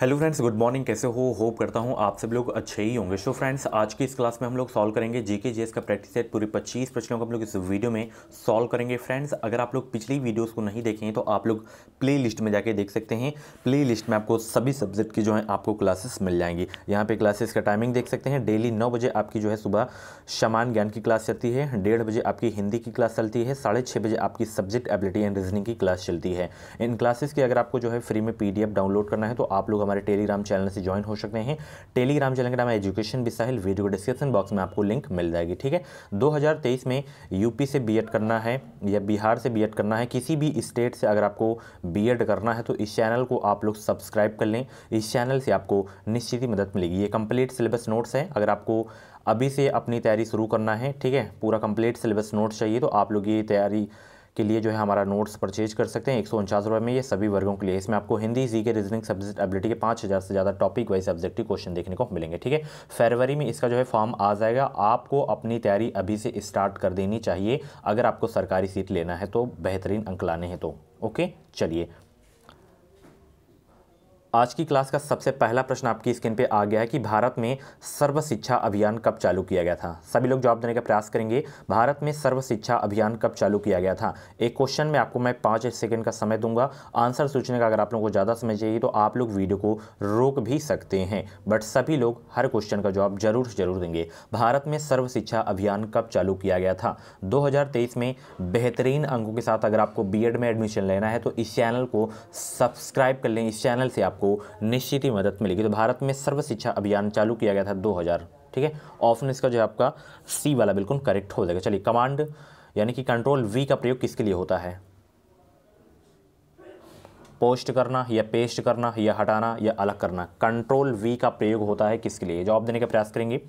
hello friends good morning कैसे हो hope करता हूँ आप सब लोग अच्छे ही होंगे सो फ्रेंड्स आज की इस क्लास में हम लोग सॉल्व करेंगे जीके जीएस का प्रैक्टिस सेट पूरे 25 प्रश्नों को हम लोग इस वीडियो में सॉल्व करेंगे फ्रेंड्स अगर आप लोग पिछली वीडियोस को नहीं देखें तो आप लोग प्ले लिस्ट में जाके देख सकते हैं प्ले लिस्ट में आपको सभी सब्जेक्ट की जो है आपको क्लासेस मिल जाएंगी यहाँ पर क्लासेस का टाइमिंग देख सकते हैं डेली नौ बजे आपकी जो है सुबह समान ज्ञान की क्लास चलती है डेढ़ बजे आपकी हिंदी की क्लास चलती है साढ़े बजे आपकी सब्जेक्ट एबिलिटी एंड रीजनिंग की क्लास चलती है इन क्लासेस की अगर आपको जो है फ्री में पी डाउनलोड करना है तो आप लोग हमारे टेलीग्राम चैनल से ज्वाइन हो सकते हैं टेलीग्राम चैनल का नाम है एजुकेशन बिसाहिल वीडियो डिस्क्रिप्शन बॉक्स में आपको लिंक मिल जाएगी ठीक है दो में यूपी से बी करना है या बिहार से बी करना है किसी भी स्टेट से अगर आपको बी करना है तो इस चैनल को आप लोग सब्सक्राइब कर लें इस चैनल से आपको निश्चित ही मदद मिलेगी ये कंप्लीट सिलेबस नोट्स हैं अगर आपको अभी से अपनी तैयारी शुरू करना है ठीक है पूरा कंप्लीट सिलेबस नोट्स चाहिए तो आप लोग ये तैयारी के लिए जो है हमारा नोट्स परचेज कर सकते हैं एक सौ में ये सभी वर्गों के लिए इसमें आपको हिंदी जी के रीजनिंग सब्जेक्ट एबिलिटी के पाँच हज़ार से ज़्यादा टॉपिक वाइज सब्जेक्टिव क्वेश्चन देखने को मिलेंगे ठीक है फरवरी में इसका जो है फॉर्म आ जाएगा आपको अपनी तैयारी अभी से स्टार्ट कर देनी चाहिए अगर आपको सरकारी सीट लेना है तो बेहतरीन अंक लाने हैं तो ओके चलिए आज की क्लास का सबसे पहला प्रश्न आपकी स्क्रीन पे आ गया है कि भारत में सर्व शिक्षा अभियान कब चालू किया गया था सभी लोग जवाब देने का प्रयास करेंगे भारत में सर्व शिक्षा अभियान कब चालू किया गया था एक क्वेश्चन में आपको मैं पाँच सेकंड का समय दूंगा आंसर सोचने का अगर आप लोगों को ज़्यादा समय चाहिए तो आप लोग वीडियो को रोक भी सकते हैं बट सभी लोग हर क्वेश्चन का जवाब जरूर जरूर देंगे भारत में सर्व शिक्षा अभियान कब चालू किया गया था दो में बेहतरीन अंकों के साथ अगर आपको बी में एडमिशन लेना है तो इस चैनल को सब्सक्राइब कर लें इस चैनल से आप आपको निश्चित ही मदद मिलेगी तो भारत में सर्व शिक्षा अभियान चालू किया गया था 2000 ठीक है ऑप्शन इसका जो आपका सी वाला बिल्कुल करेक्ट हो जाएगा चलिए कमांड यानी कि कंट्रोल वी का प्रयोग किसके लिए होता है पोस्ट करना या पेस्ट करना या हटाना या अलग करना कंट्रोल वी का प्रयोग होता है किसके लिए जवाब देने का प्रयास करेंगे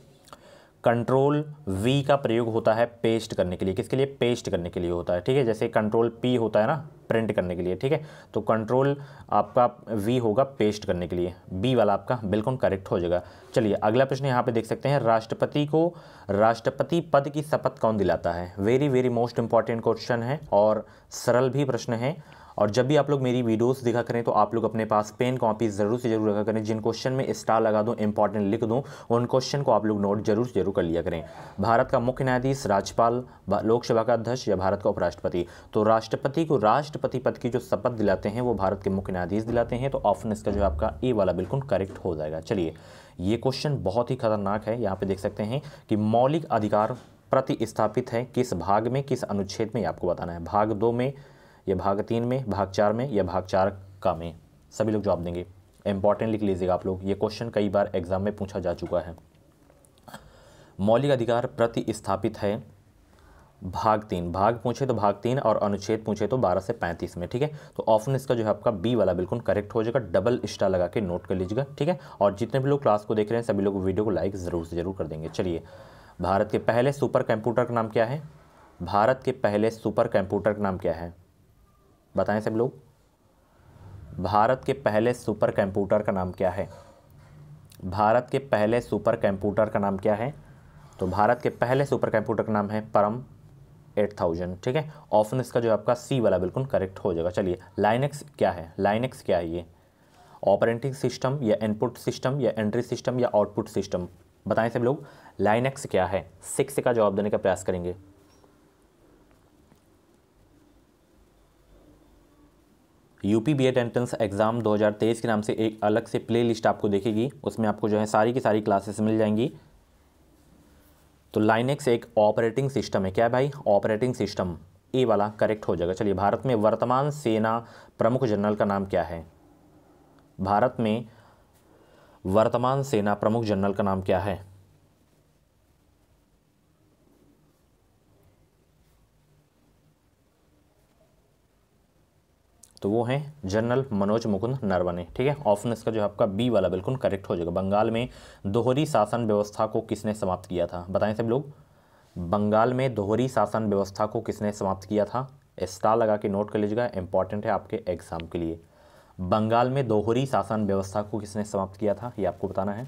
कंट्रोल वी का प्रयोग होता है पेस्ट करने के लिए किसके लिए पेस्ट करने के लिए होता है ठीक है जैसे कंट्रोल पी होता है ना प्रिंट करने के लिए ठीक है तो कंट्रोल आपका वी होगा पेस्ट करने के लिए बी वाला आपका बिल्कुल करेक्ट हो जाएगा चलिए अगला प्रश्न यहाँ पे देख सकते हैं राष्ट्रपति को राष्ट्रपति पद की शपथ कौन दिलाता है very very most important question है और सरल भी प्रश्न है और जब भी आप लोग मेरी वीडियोस देखा करें तो आप लोग अपने पास पेन कॉपी ज़रूर से ज़रूर रखा करें जिन क्वेश्चन में स्टार लगा दूँ इंपॉर्टेंट लिख दूँ उन क्वेश्चन को आप लोग नोट जरूर से जरूर कर लिया करें भारत का मुख्य न्यायाधीश राज्यपाल लोकसभा का अध्यक्ष या भारत का उपराष्ट्रपति तो राष्ट्रपति को राष्ट्रपति पद की जो शपथ दिलाते हैं वो भारत के मुख्य न्यायाधीश दिलाते हैं तो ऑप्शन इसका जो आपका ए वाला बिल्कुल करेक्ट हो जाएगा चलिए ये क्वेश्चन बहुत ही खतरनाक है यहाँ पे देख सकते हैं कि मौलिक अधिकार प्रतिस्थापित है किस भाग में किस अनुच्छेद में आपको बताना है भाग दो में या भाग तीन में भाग चार में या भाग चार का में सभी लोग जवाब देंगे इंपॉर्टेंट लिख लीजिएगा आप लोग ये क्वेश्चन कई बार एग्जाम में पूछा जा चुका है मौलिक अधिकार प्रतिस्थापित है भाग तीन भाग पूछे तो भाग तीन और अनुच्छेद पूछे तो बारह से पैंतीस में ठीक है तो ऑप्शन इसका जो है आपका बी वाला बिल्कुल करेक्ट हो जाएगा डबल स्टार लगा के नोट कर लीजिएगा ठीक है और जितने भी लोग क्लास को देख रहे हैं सभी लोग वीडियो को लाइक ज़रूर से ज़रूर कर देंगे चलिए भारत के पहले सुपर कंप्यूटर का नाम क्या है भारत के पहले सुपर कंप्यूटर का नाम क्या है बताएं सब लोग भारत के पहले सुपर कंप्यूटर का नाम क्या है भारत के पहले सुपर कंप्यूटर का नाम क्या है तो भारत के पहले सुपर कंप्यूटर का नाम है परम एट थाउजेंड ठीक है ऑप्शन इसका जो आपका सी वाला बिल्कुल करेक्ट हो जाएगा चलिए लाइनेक्स क्या है लाइनेक्स क्या है ये ऑपरेटिंग सिस्टम या इनपुट सिस्टम या एंट्री सिस्टम या आउटपुट सिस्टम बताएं सब लोग लाइनेक्स क्या है सिक्स का जवाब देने का प्रयास करेंगे UP B Ed entrance exam 2023 के नाम से एक अलग से प्ले लिस्ट आपको देखेगी उसमें आपको जो है सारी की सारी क्लासेस मिल जाएंगी तो लाइनेक्स एक ऑपरेटिंग सिस्टम है क्या भाई ऑपरेटिंग सिस्टम ए वाला करेक्ट हो जाएगा चलिए भारत में वर्तमान सेना प्रमुख जनरल का नाम क्या है भारत में वर्तमान सेना प्रमुख जनरल का नाम क्या है तो वो हैं जनरल मनोज मुकुंद नरवने ठीक है ऑप्शन इसका जो आपका बी वाला बिल्कुल करेक्ट हो जाएगा बंगाल में दोहरी शासन व्यवस्था को किसने समाप्त किया था बताएं सब लोग बंगाल में दोहरी शासन व्यवस्था को किसने समाप्त किया था स्टार लगा के नोट कर लीजिएगा इंपॉर्टेंट है आपके एग्जाम के लिए बंगाल में दोहरी शासन व्यवस्था को किसने समाप्त किया था ये आपको बताना है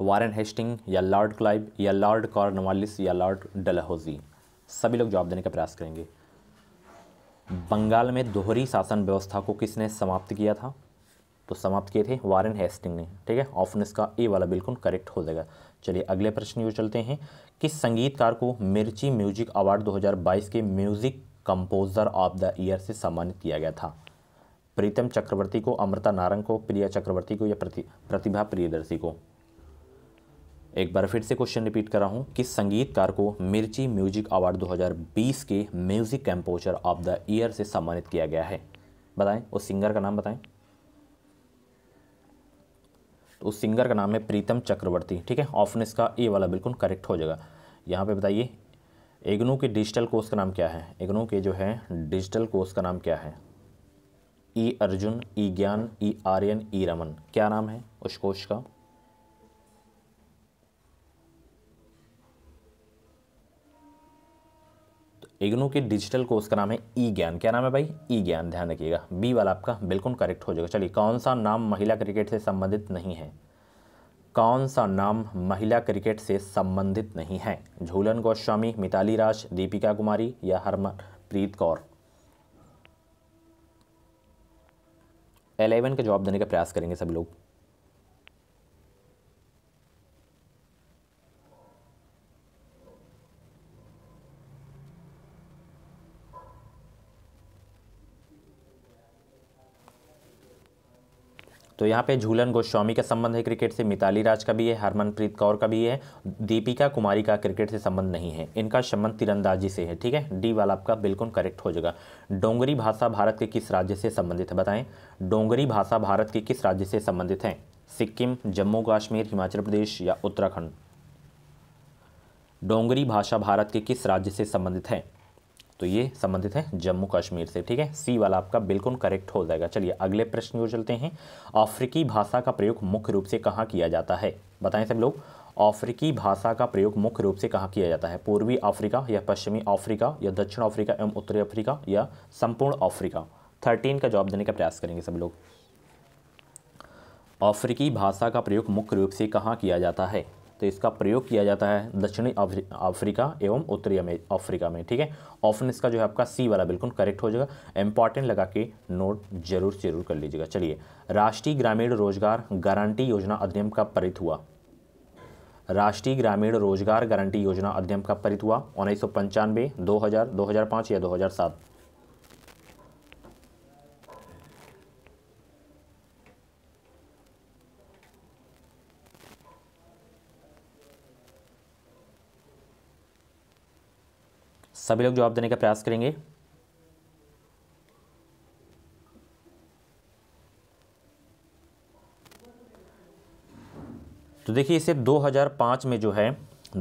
वारन हेस्टिंग या लॉर्ड क्लाइव या लॉर्ड कॉर्नवालिस या लॉर्ड डलहोजी सभी लोग जवाब देने का प्रयास करेंगे बंगाल में दोहरी शासन व्यवस्था को किसने समाप्त किया था तो समाप्त किए थे वारेन हेस्टिंग ने ठीक है ऑप्शन इसका ए वाला बिल्कुल करेक्ट हो जाएगा चलिए अगले प्रश्न यू चलते हैं किस संगीतकार को मिर्ची म्यूजिक अवार्ड 2022 के music composer of the year से सम्मानित किया गया था प्रीतम चक्रवर्ती को अमृता नारंग को प्रिया चक्रवर्ती को या प्रति, प्रतिभा प्रियदर्शी को एक बार फिर से क्वेश्चन रिपीट कर रहा हूँ कि संगीतकार को मिर्ची म्यूजिक अवार्ड 2020 के music composer of the year से सम्मानित किया गया है बताएं उस सिंगर का नाम बताएं तो उस सिंगर का नाम है प्रीतम चक्रवर्ती ठीक है ऑप्शन इसका ए वाला बिल्कुल करेक्ट हो जाएगा यहाँ पे बताइए इग्नू के डिजिटल कोर्स का नाम क्या है इग्नू के जो है डिजिटल कोर्स का नाम क्या है ई अर्जुन ई ज्ञान ई आर्यन ई रमन क्या नाम है उस कोर्स का इग्नू के डिजिटल कोर्स का नाम है ई ज्ञान क्या नाम है भाई ई ज्ञान ध्यान रखिएगा बी वाला आपका बिल्कुल करेक्ट हो जाएगा चलिए कौन सा नाम महिला क्रिकेट से संबंधित नहीं है कौन सा नाम महिला क्रिकेट से संबंधित नहीं है झूलन गोस्वामी मिताली राज दीपिका कुमारी या हरमनप्रीत कौर एलेवन का जवाब देने का प्रयास करेंगे सभी लोग तो यहाँ पे झूलन गोस्वामी का संबंध है क्रिकेट से मिताली राज का भी है हरमनप्रीत कौर का भी है दीपिका कुमारी का क्रिकेट से संबंध नहीं है इनका संबंध तिरंदाजी से है ठीक है डी वाला आपका बिल्कुल करेक्ट हो जाएगा डोंगरी भाषा भारत के किस राज्य से संबंधित है बताएं डोंगरी भाषा भारत के किस राज्य से संबंधित है सिक्किम जम्मू कश्मीर हिमाचल प्रदेश या उत्तराखंड डोंगरी भाषा भारत के किस राज्य से संबंधित है तो ये संबंधित है जम्मू कश्मीर से ठीक है सी वाला आपका बिल्कुल करेक्ट हो जाएगा चलिए अगले प्रश्न को चलते हैं अफ्रीकी भाषा का प्रयोग मुख्य रूप से कहाँ किया जाता है बताएं सब लोग अफ्रीकी भाषा का प्रयोग मुख्य रूप से कहाँ किया जाता है पूर्वी अफ्रीका या पश्चिमी अफ्रीका या दक्षिण अफ्रीका एवं उत्तरी अफ्रीका या संपूर्ण अफ्रीका थर्टीन का जवाब देने का प्रयास करेंगे सब लोग अफ्रीकी भाषा का प्रयोग मुख्य रूप से कहाँ किया जाता है तो इसका प्रयोग किया जाता है दक्षिणी अफ्रीका एवं उत्तरी अफ्रीका में ठीक है ऑप्शन इसका जो है आपका सी वाला बिल्कुल करेक्ट हो जाएगा इंपॉर्टेंट लगा के नोट जरूर जरूर कर लीजिएगा चलिए राष्ट्रीय ग्रामीण रोजगार गारंटी योजना अध्ययन का परित हुआ राष्ट्रीय ग्रामीण रोजगार गारंटी योजना अध्ययन का परित हुआ उन्नीस सौ पंचानवे दो हज़ार दो हज़ार पाँच या दो हज़ार सात सभी लोग जवाब देने का प्रयास करेंगे तो देखिए इसे 2005 में जो है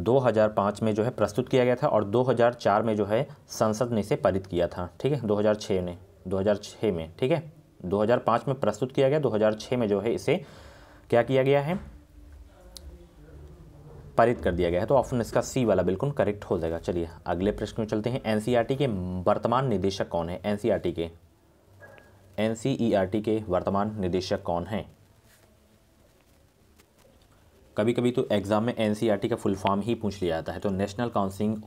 2005 में जो है प्रस्तुत किया गया था और 2004 में जो है संसद ने इसे पारित किया था ठीक है 2006 ने 2006 में ठीक है 2005 में प्रस्तुत किया गया 2006 में जो है इसे क्या किया गया है पारित कर दिया गया है तो ऑप्शन इसका सी वाला बिल्कुल करेक्ट हो जाएगा चलिए अगले प्रश्न में चलते हैं एनसीईआरटी e के वर्तमान निदेशक कौन है एनसीईआरटी e के एनसीईआरटी e के वर्तमान निदेशक कौन है कभी कभी तो एग्ज़ाम में एनसीईआरटी का फुल फॉर्म ही पूछ लिया जाता है तो national counselling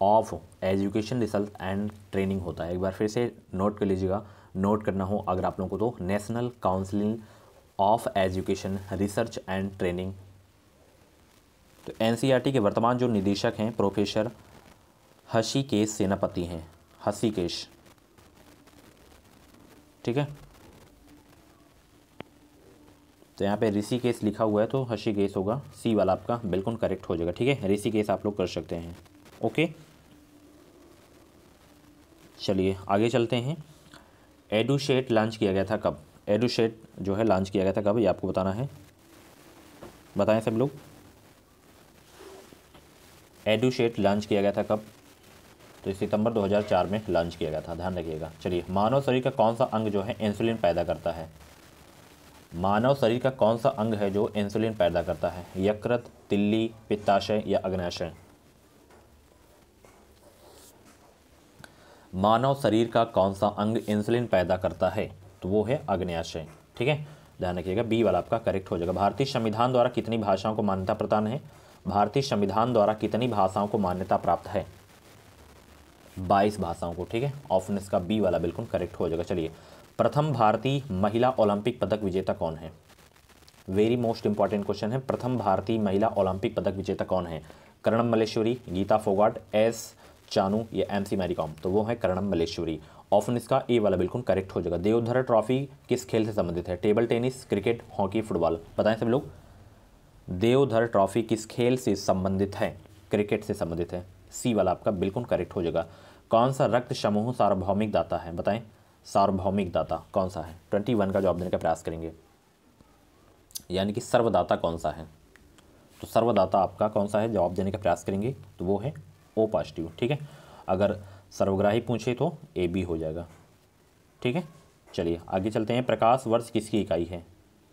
of education research and training होता है एक बार फिर से नोट कर लीजिएगा नोट करना हो अगर आप लोगों को तो national counselling of education research and training तो एनसीईआरटी के वर्तमान जो निदेशक हैं प्रोफेसर हसीकेश सेनापति हैं हसीकेश ठीक है तो यहाँ पे ऋषिकेश लिखा हुआ है तो हसीकेश होगा सी वाला आपका बिल्कुल करेक्ट हो जाएगा ठीक है ऋषिकेश आप लोग कर सकते हैं ओके चलिए आगे चलते हैं एडुशेट लॉन्च किया गया था कब एडुशेट जो है लॉन्च किया गया था कब ये आपको बताना है बताएं सब लोग एडुशेट लॉन्च किया गया था कब तो सितंबर 2004 में लॉन्च किया गया था ध्यान रखिएगा चलिए मानव शरीर का कौन सा अंग जो है इंसुलिन पैदा करता है मानव शरीर का कौन सा अंग है जो इंसुलिन पैदा करता है यकृत तिल्ली पित्ताशय या अग्नाशय मानव शरीर का कौन सा अंग इंसुलिन पैदा करता है तो वो है अग्नाशय ठीक है ध्यान रखिएगा बी वाला आपका करेक्ट हो जाएगा भारतीय संविधान द्वारा कितनी भाषाओं को मान्यता प्रदान है भारतीय संविधान द्वारा कितनी भाषाओं को मान्यता प्राप्त है बाईस भाषाओं को ठीक है ऑप्शन इसका बी वाला बिल्कुल करेक्ट हो जाएगा चलिए प्रथम भारतीय महिला ओलंपिक पदक विजेता कौन है वेरी मोस्ट इंपॉर्टेंट क्वेश्चन है प्रथम भारतीय महिला ओलंपिक पदक विजेता कौन है करणम मलेश्वरी गीता फोगाट एस चानू या एम सी मैरीकॉम तो वो है करणम मलेश्वरी ऑप्शन इसका ए वाला बिल्कुल करेक्ट हो जाएगा देवधर ट्रॉफी किस खेल से संबंधित है table tennis cricket hockey football बताएं सब लोग देवधर ट्रॉफी किस खेल से संबंधित है क्रिकेट से संबंधित है सी वाला आपका बिल्कुल करेक्ट हो जाएगा कौन सा रक्त समूह सार्वभौमिक दाता है बताएं सार्वभौमिक दाता कौन सा है ट्वेंटी वन का जवाब देने का प्रयास करेंगे यानी कि सर्वदाता कौन सा है तो सर्वदाता आपका कौन सा है जवाब देने का प्रयास करेंगे तो वो है ओ पॉजिटिव ठीक है अगर सर्वग्राही पूछे तो ए बी हो जाएगा ठीक है चलिए आगे चलते हैं प्रकाश वर्ष किसकी इकाई है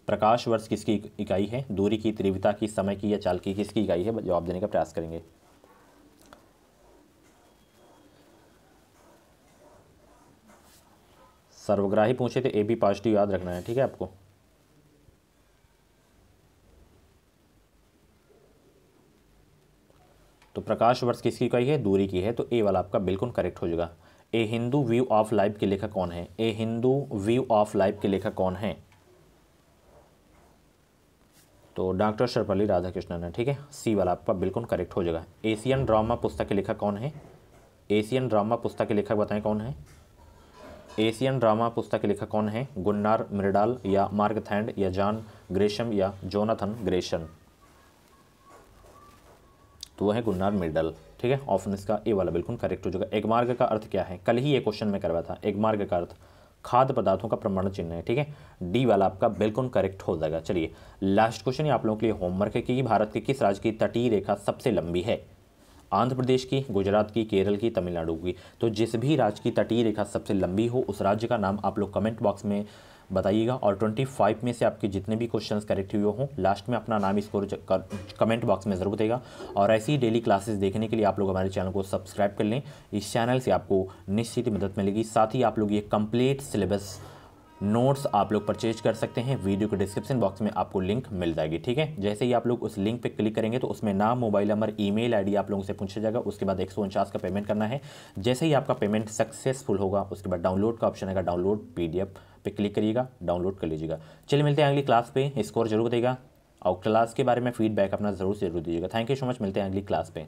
प्रकाश वर्ष किसकी इकाई है दूरी की तीव्रता की समय की या चाल की किसकी इकाई है जवाब देने का प्रयास करेंगे सर्वग्राही पूछे थे तो ए बी पॉजिटिव याद रखना है ठीक है आपको तो प्रकाश वर्ष किसकी इकाई है दूरी की है तो ए वाला आपका बिल्कुल करेक्ट हो जाएगा a Hindu view of life के लेखक कौन है a Hindu view of life के लेखक कौन है तो डॉक्टर सर्वपल्ली राधाकृष्णन है ठीक है सी वाला आपका बिल्कुल करेक्ट हो जाएगा एशियन ड्रामा पुस्तक के लेखक कौन है एशियन ड्रामा पुस्तक के लेखक बताएं कौन है एशियन ड्रामा पुस्तक के लेखक कौन है गुन्नार मिर्डाल या मार्ग थैंड या जॉन ग्रेशम या जोनाथन ग्रेशन तो वह है गुन्नार मिर्डल ठीक है ऑप्शन इसका ए वाला बिल्कुल करेक्ट हो जाएगा एक मार्ग का अर्थ क्या है कल ही ये क्वेश्चन में करवाया था एक मार्ग का अर्थ खाद्य पदार्थों का प्रमाण चिन्ह है ठीक है डी वाला आपका बिल्कुल करेक्ट हो जाएगा चलिए लास्ट क्वेश्चन आप लोगों के लिए होमवर्क है कि भारत के किस राज्य की तटीय रेखा सबसे लंबी है आंध्र प्रदेश की गुजरात की केरल की तमिलनाडु की तो जिस भी राज्य की तटीय रेखा सबसे लंबी हो उस राज्य का नाम आप लोग कमेंट बॉक्स में बताइएगा और 25 में से आपके जितने भी क्वेश्चंस करेक्ट हुए हों लास्ट में अपना नाम स्कोर कमेंट बॉक्स में ज़रूर देगा और ऐसी ही डेली क्लासेस देखने के लिए आप लोग हमारे चैनल को सब्सक्राइब कर लें इस चैनल से आपको निश्चित मदद मिलेगी साथ ही आप लोग ये कम्प्लीट सिलेबस नोट्स आप लोग परचेज कर सकते हैं वीडियो के डिस्क्रिप्शन बॉक्स में आपको लिंक मिल जाएगी ठीक है जैसे ही आप लोग उस लिंक पे क्लिक करेंगे तो उसमें नाम मोबाइल नंबर ईमेल आईडी आप लोगों से पूछा जाएगा उसके बाद एक का पेमेंट करना है जैसे ही आपका पेमेंट सक्सेसफुल होगा उसके बाद डाउनलोड का ऑप्शन आएगा डाउनलोड पी पे क्लिक करिएगा डाउनलोड कर लीजिएगा चलिए मिलते हैं अगली क्लास पे स्कोर जरूर देगा और क्लास के बारे में फीडबैक अपना ज़रूर से जरूर दीजिएगा थैंक यू सो मच मिलते हैं अगली क्लास पे